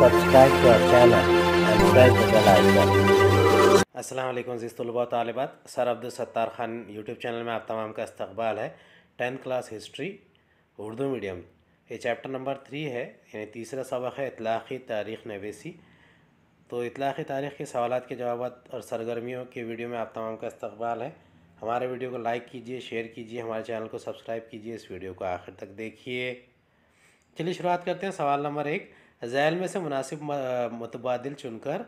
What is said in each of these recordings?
subscribe to our channel and press the bell icon. Aslam जीज़ तलबा तालबात sir Abdul Sattar Khan YouTube channel में आप तमाम का इस्तबाल है tenth class history Urdu medium ये चैप्टर नंबर थ्री है यानी तीसरा सबक है इतलाक़ी तारीख़ नवेसी तो इतलाक़ी तारीख़ के सवाल के जवाब और सरगर्मियों के वीडियो में आप तमाम का इस्तबाल है हमारे वीडियो को लाइक कीजिए शेयर कीजिए हमारे चैनल को सब्सक्राइब कीजिए इस वीडियो को आखिर तक देखिए चलिए शुरुआत करते हैं सवाल नंबर एक ज़ैल में से मुनासिब मुतबादल चुनकर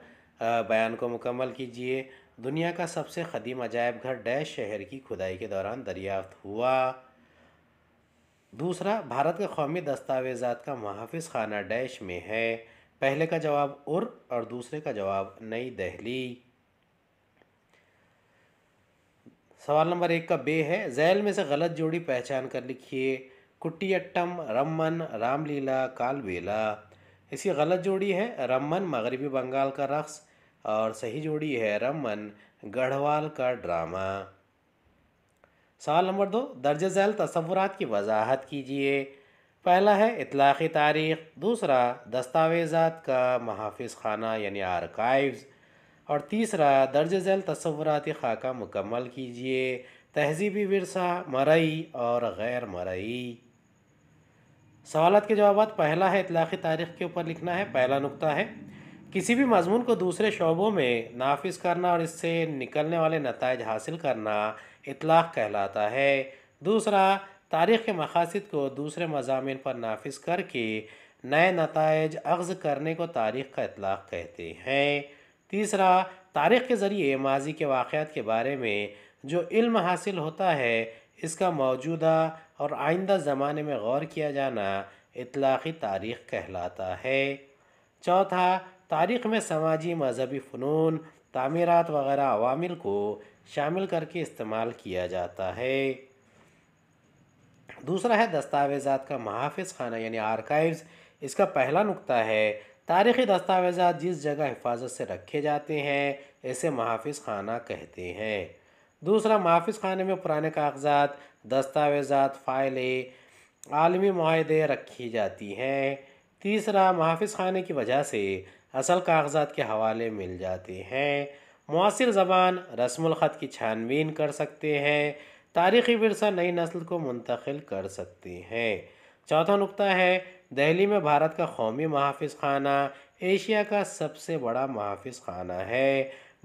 बयान को मुकम्मल कीजिए दुनिया का सबसे कदीम अजायब घर डैश शहर की खुदाई के दौरान दरियाफ्त हुआ दूसरा भारत के कौमी दस्तावेज़ा का मुहाफ़ खाना डैश में है पहले का जवाब उर और दूसरे का जवाब नई दहली सवाल नंबर एक का बे है जैल में से गलत जोड़ी पहचान कर लिखिए कुट्टी अट्टम रमन रामलीला कालबेला इसकी गलत जोड़ी है रमन मगरबी बंगाल का रक्स और सही जोड़ी है रमन गढ़वाल का ड्रामा सवाल नंबर दो दर्ज झैल तस्वुरात की वजाहत कीजिए पहला है इतलाक़ी तारीख़ दूसरा दस्तावेज़ात का मुहाफ़ खाना यानी आर्काइव्स और तीसरा दर्ज झैल तस्वुराती खाका मुकम्मल कीजिए तहजीबी वरसा मरई और गैर मरई सवालत के जवाब पहला है इतलाक़ी तारीख़ के ऊपर लिखना है पहला नुकता है किसी भी मजमून को दूसरे शोबों में नाफिज करना और इससे निकलने वाले नतज हासिल करना इतलाक़ कहलाता है दूसरा तारीख़ के मकासद को दूसरे मजामिन पर नाफिज करके नए नतज अगज़ करने को तारीख़ का इतलाक़ कहते हैं तीसरा तारीख़ के ज़रिए माजी के वाक़ के बारे में जो इल्म हासिल होता है इसका मौजूदा और आइंदा ज़माने में गौर किया जाना इतलाक़ी तारीख़ कहलाता है चौथा तारीख़ में समाजी मजहबी फ़नून तमीरत वगैरह अवामिल को शामिल करके इस्तेमाल किया जाता है दूसरा है दस्तावेज़ात का महाफ खाना यानी आर्काइव्स इसका पहला नुकता है तारीख़ी दस्तावेज़ात जिस जगह हिफाजत से रखे जाते हैं इसे महाफ़ खाना कहते हैं दूसरा माफिस खाने में पुराने कागजात दस्तावेजात फ़ाइलें आलमी माहदे रखी जाती हैं तीसरा महाफिस खाने की वजह से असल कागजात के हवाले मिल जाते हैं मौसर ज़बान रस्मखत की छानबीन कर सकते हैं तारीख़ी वरसा नई नस्ल को मुंतकिल कर सकते हैं चौथा नुकता है दहली में भारत का कौमी महाफ़ खाना एशिया का सबसे बड़ा महाफ़ खाना है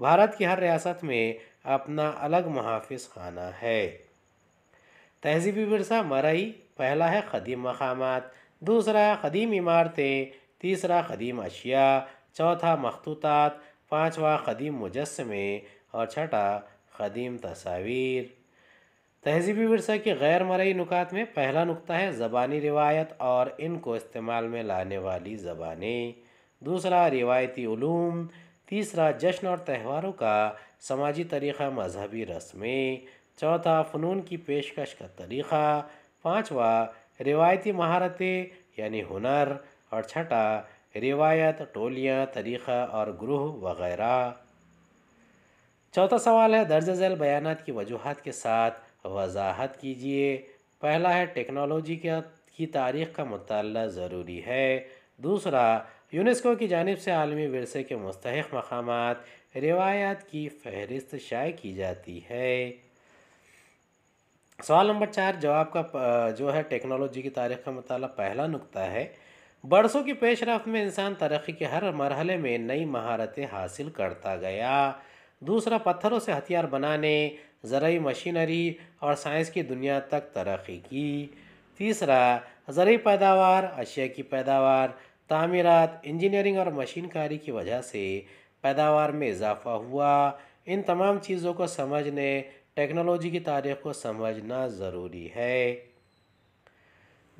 भारत की हर रियासत में अपना अलग महाफिस खाना है तहजीबी वरसा मरई पहला है कदीम मकाम दूसरा कदीम इमारतें तीसरा कदीम अशिया चौथा मखतूतात पाँचवा कदीम मुजस्मे और छठा कदीम तस्वीर तहजीबी वरसा के गैर मरई नुकात में पहला नुकता है ज़बानी रिवायत और इनको इस्तेमाल में लाने वाली ज़बानें दूसरा रिवायती तीसरा जश्न और त्यौहारों का समाजी तरीक़ा मजहबी रस्में चौथा फ़नून की पेशकश का तरीक़ा पाँचवा रिवायती महारतें यानी हुनर और छठा रिवायत टोलियाँ तरीक़ा और ग्रोह वगैरह चौथा सवाल है दर्ज झैल बयान की वजूहत के साथ वजाहत कीजिए पहला है टेक्नोलॉजी का की तारीख़ का मतलब ज़रूरी है दूसरा यूनेस्को की जानब से आलमी वरसे के मुस्तक मकाम रिवायात की फहरिस्त शाये की जाती है सवाल नंबर चार जवाब का जो है टेक्नोलॉजी की तारीख का मतलब पहला नुकता है बरसों की पेश रफ्त में इंसान तरक्की के हर मरहले में नई महारतें हासिल करता गया दूसरा पत्थरों से हथियार बनाने ज़रूरी मशीनरी और साइंस की दुनिया तक तरक्की की तीसरा ज़रूरी पैदावार अशिया की पैदावार तामीरत इंजीनियरिंग और मशीनकारी की वजह से पैदावार में इजाफा हुआ इन तमाम चीज़ों को समझने टेक्नोलॉजी की तारीख को समझना ज़रूरी है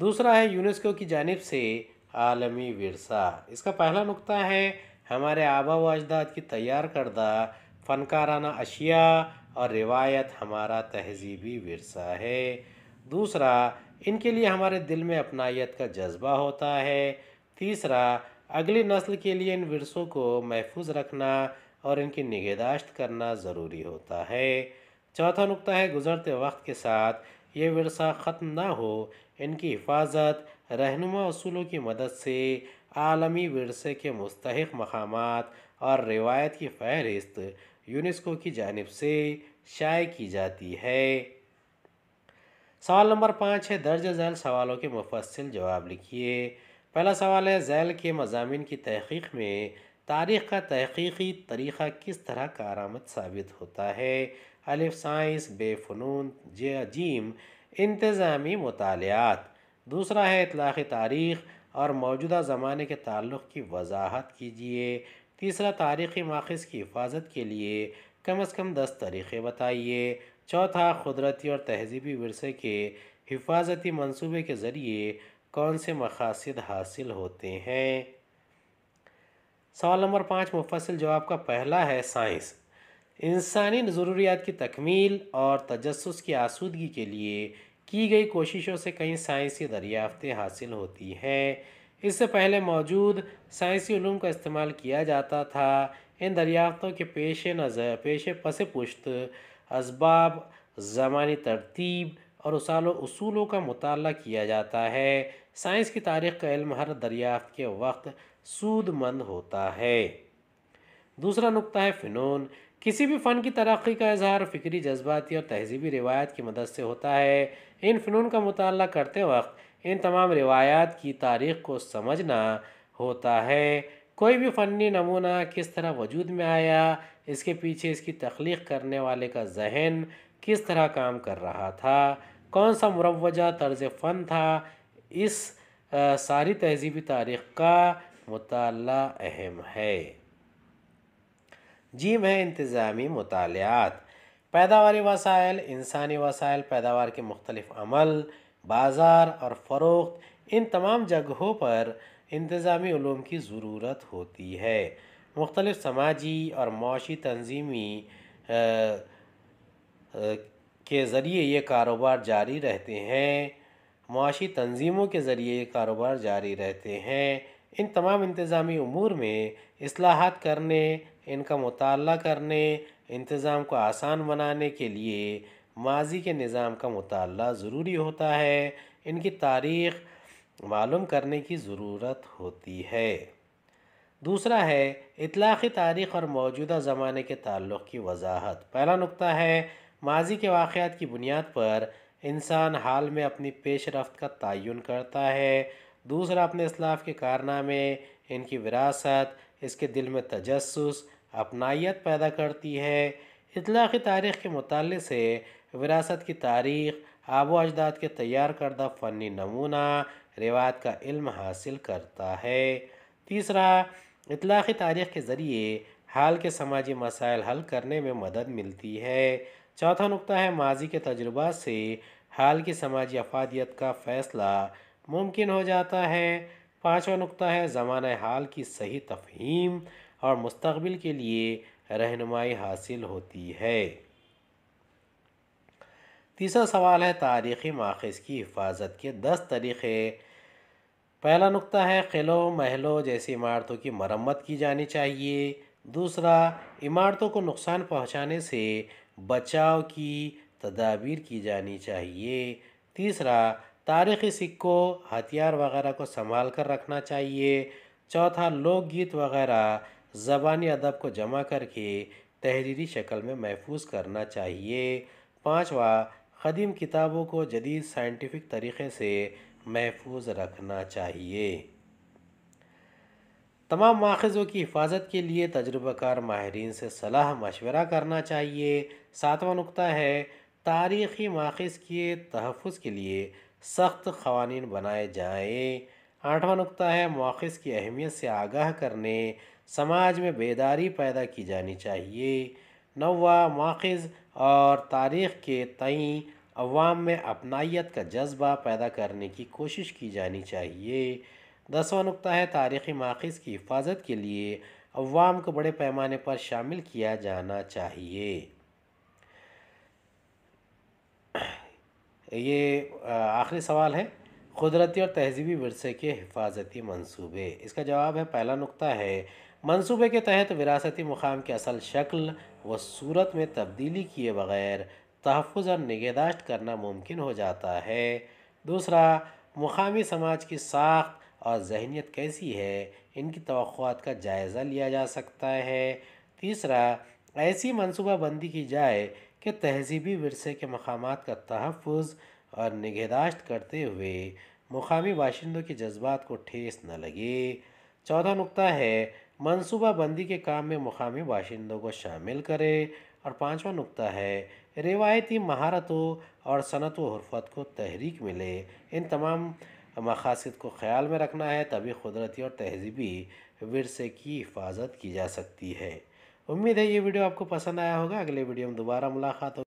दूसरा है यूनेस्को की जानब से आलमी वरसा इसका पहला नुकता है हमारे आबा व अजदाद की तैयार करदा फ़नकाराना अशिया और रिवायत हमारा तहजीबी वरसा है दूसरा इनके लिए हमारे दिल में अपनायत का जज्बा होता है तीसरा अगली नस्ल के लिए इन विरसों को महफूज रखना और इनकी निगहदाश्त करना ज़रूरी होता है चौथा नुकता है गुजरते वक्त के साथ ये वरसा ख़त्म ना हो इनकी हिफाजत रहनुमा असूलों की मदद से आलमी वरसे के मुस्तक मकाम और रिवायत की फहरिस्त यूनेस्को की जानब से शाये की जाती है सवाल नंबर पाँच है दर्ज झैल सवालों के मुफसल जवाब लिखिए पहला सवाल है जैल के मजामी की तहकीक में तारीख़ का तहकीकी तरीक़ा किस तरह का साबित होता है अलिफ साइंस जे अजीम इंतज़ामी मतालियात दूसरा है इतलाक़ तारीख़ और मौजूदा ज़माने के ताल्लुक़ की वजाहत कीजिए तीसरा तारीख़ी माखज़ की हिफाजत के लिए कम अज़ कम दस तरीक़े बताइए चौथा कुदरती और तहजीबी वरसे के हिफाजती मनसूबे के ज़रिए कौन से मकासद हासिल होते हैं सवाल नंबर पाँच मुफसल जवाब का पहला है साइंस इंसानी ज़रूरियात की तकमील और तजस की आसूदगी के लिए की गई कोशिशों से कई साइंसी दरियाफ्तें हासिल होती हैं इससे पहले मौजूद साइंसी ूम का इस्तेमाल किया जाता था इन दरियाफ़तों के पेश नज़र पेश पस पुश्त इसबाब ज़मानी तरतीब और उसालो असूलों का मताल किया जाता है साइंस की तारीख़ का इल्म हर दरियाफ्त के वक्त सूदमंद होता है दूसरा नुकता है फ़नून किसी भी फ़न की तरक्की का इजहार फ़िक्री जज्बाती और तहजीबी रिवायत की मदद से होता है इन फ़नून का मताल करते वक्त इन तमाम रिवायात की तारीख़ को समझना होता है कोई भी फ़नी नमूना किस तरह वजूद में आया इसके पीछे इसकी तख्लीक करने वाले का जहन किस तरह काम कर रहा था कौन सा मुरवजा तर्ज फ़न था इस आ, सारी तहजीबी तारीख़ का मताल अहम है जीम है इंतज़ामी मतालत पैदावारी वसाइल इंसानी वसाइल पैदावार के मुख्तलिफ अमल बाज़ार और फ़रोख्त इन तमाम जगहों पर इंतज़ामी ूम की ज़रूरत होती है मुख्तलिफ समाजी और माशी तनजीमी के ज़रिए ये कारोबार जारी रहते हैं माशी तंजीमों के ज़रिए कारोबार जारी रहते हैं इन तमाम इंतज़ामी अमूर में असलाहत करने इनका मताल करने इंतज़ाम को आसान बनाने के लिए माजी के निज़ाम का मताल ज़रूरी होता है इनकी तारीख़ मालूम करने की ज़रूरत होती है दूसरा है इतलाक़ी तारीख़ और मौजूदा ज़माने के ताल्लुक़ की वजाहत पहला नुकता है माजी के वाक़ात की बुनियाद पर इंसान हाल में अपनी पेश रफ्त का तयन करता है दूसरा अपने इसलाफ के कारनामे इनकी विरासत इसके दिल में तजस अपनाइत पैदा करती है की तारीख़ के मुताल से विरासत की तारीख़ आबो अजदाद के तैयार करदा फ़नी नमूना रिवायत का इल्म हासिल करता है तीसरा इतलाक़ी तारीख़ के ज़रिए हाल के समाजी मसाइल हल करने में मदद मिलती है चौथा नुकता है माजी के तजुर्बा से हाल की समाजी अफादियत का फ़ैसला मुमकिन हो जाता है पाँचवा नुकता है ज़माना हाल की सही तफहीम और मुस्तबिल के लिए रहनुमाई हासिल होती है तीसरा सवाल है तारीख़ी माखज़ की हिफाजत के दस तरीक़े पहला नुकता है क़िलों महलों जैसी इमारतों की मरम्मत की जानी चाहिए दूसरा इमारतों को नुकसान पहुंचाने से बचाव की तदाबीर की जानी चाहिए तीसरा तारीख़ी सिक्कों हथियार वगैरह को संभाल कर रखना चाहिए चौथा लोकगीत वगैरह ज़बानी अदब को जमा करके तहरीरी शक्ल में महफूज करना चाहिए पाँचवा कदीम किताबों को जदीद साइंटिफिक तरीक़े से महफूज रखना चाहिए तमाम माखज़ों की हिफाजत के लिए तजुर्बाकार माहरीन से सलाह मशवरा करना चाहिए सातवां नुकता है तारीख़ी माखज़ के तहफ़ के लिए सख्त खवानी बनाए जाएँ आठवां नुकता है माखज़ की अहमियत से आगाह करने समाज में बेदारी पैदा की जानी चाहिए नवा माखज़ और तारीख़ के तई अवाम में अपनाइत का जज्बा पैदा करने की कोशिश की जानी चाहिए दसवा नुकता है तारीख़ी माखज़ की हिफाजत के लिए अवाम को बड़े पैमाने पर शामिल किया जाना चाहिए ये आखिरी सवाल है कुदरती और तहजीबी वरसे के हिफाजती मंसूबे इसका जवाब है पहला नुकता है मंसूबे के तहत विरासती मुकाम की असल शक्ल व सूरत में तब्दीली किए बगैर तहफ़ और निगहदाश्त करना मुमकिन हो जाता है दूसरा मुकामी समाज की साख और जहनीत कैसी है इनकी तो का जायज़ा लिया जा सकता है तीसरा ऐसी मनसूबाबंदी की जाए के तहजीबी वरसे के मकाम का तहफ़ और निगहदाश्त करते हुए मुकामी बाशिंदों के जज्बात को ठेस न लगे चौथा नुकता है मनसूबा बंदी के काम में मुकामी बाशिंदों को शामिल करें और पाँचवा नुकता है रिवायती महारतों और सनत हरफत को तहरीक मिले इन तमाम मकासद को ख्याल में रखना है तभी कुदरती और तहजीबी वरसे की हिफाजत की जा सकती है उम्मीद है ये वीडियो आपको पसंद आया होगा अगले वीडियो में दोबारा मुलाकात होगी